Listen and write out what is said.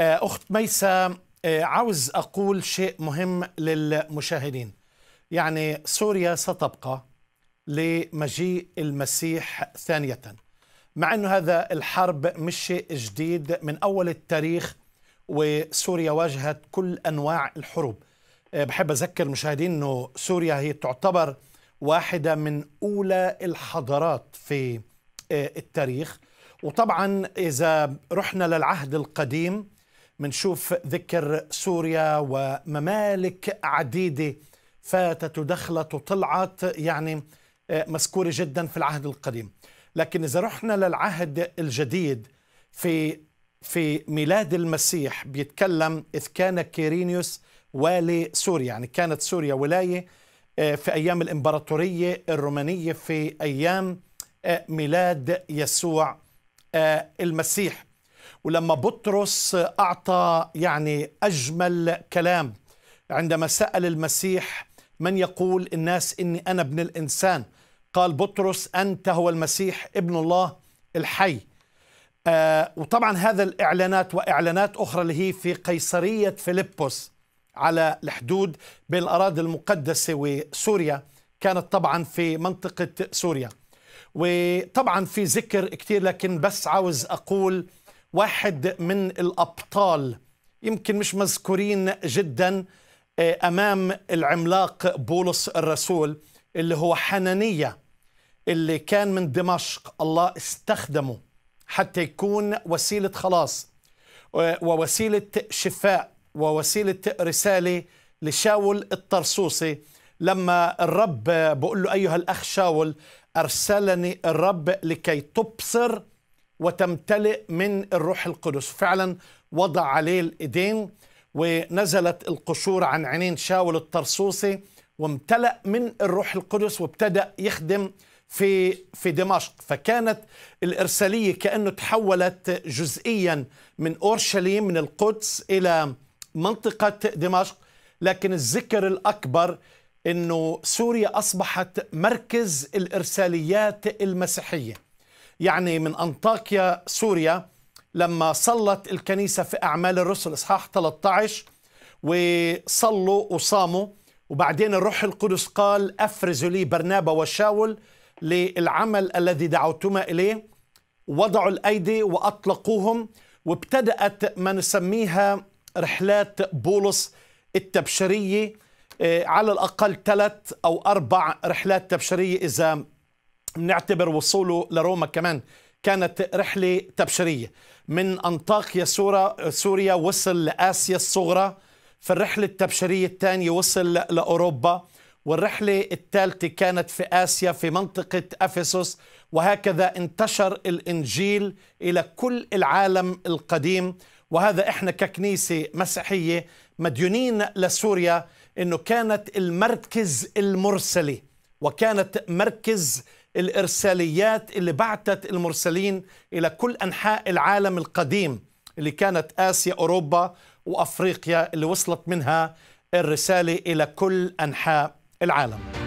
آه، أخت ميسا آه، عاوز أقول شيء مهم للمشاهدين يعني سوريا ستبقى لمجيء المسيح ثانية مع أن هذا الحرب مش شيء جديد من أول التاريخ وسوريا واجهت كل أنواع الحروب آه، بحب أذكر المشاهدين أنه سوريا هي تعتبر واحدة من أولى الحضارات في التاريخ وطبعا إذا رحنا للعهد القديم منشوف ذكر سوريا وممالك عديدة فاتت ودخلت وطلعت يعني آه، مذكورة جدا في العهد القديم لكن إذا رحنا للعهد الجديد في في ميلاد المسيح بيتكلم إذ كان كيرينيوس والي سوريا يعني كانت سوريا ولاية آه، في أيام الإمبراطورية الرومانية في أيام آه، ميلاد يسوع المسيح ولما بطرس أعطى يعني أجمل كلام عندما سأل المسيح من يقول الناس إني أنا ابن الإنسان قال بطرس أنت هو المسيح ابن الله الحي آه وطبعا هذا الإعلانات وإعلانات أخرى اللي هي في قيصرية فيلبس على الحدود بين الأراضي المقدسة وسوريا كانت طبعا في منطقة سوريا وطبعا في ذكر كثير لكن بس عاوز أقول واحد من الأبطال يمكن مش مذكورين جدا آه، أمام العملاق بولس الرسول اللي هو حنانية اللي كان من دمشق الله استخدمه حتى يكون وسيلة خلاص ووسيلة شفاء ووسيلة رسالة لشاول الطرسوسي لما الرب بقول له أيها الأخ شاول أرسلني الرب لكي تبصر وتمتلئ من الروح القدس فعلا وضع عليه الإيدين ونزلت القشور عن عينين شاول الطرسوسي وامتلأ من الروح القدس وابتدأ يخدم في في دمشق فكانت الإرسالية كأنه تحولت جزئيا من أورشليم من القدس إلى منطقة دمشق لكن الذكر الأكبر أنه سوريا أصبحت مركز الإرساليات المسيحية يعني من أنطاكيا سوريا لما صلت الكنيسة في أعمال الرسل إصحاح 13 وصلوا وصاموا وبعدين الروح القدس قال أفرزوا لي برنابا وشاول للعمل الذي دعوتما إليه وضعوا الأيدي وأطلقوهم وابتدأت ما نسميها رحلات بولس التبشرية آه، على الأقل ثلاث أو أربع رحلات تبشرية إذا بنعتبر وصوله لروما كمان كانت رحلة تبشيرية من أنطاكيا سوريا وصل لآسيا الصغرى في الرحلة التبشيرية الثانية وصل لأوروبا والرحلة الثالثة كانت في آسيا في منطقة أفسس وهكذا انتشر الإنجيل إلى كل العالم القديم وهذا إحنا ككنيسة مسيحية مديونين لسوريا أنه كانت المركز المرسلي وكانت مركز الإرساليات اللي بعتت المرسلين إلى كل أنحاء العالم القديم اللي كانت آسيا أوروبا وأفريقيا اللي وصلت منها الرسالة إلى كل أنحاء العالم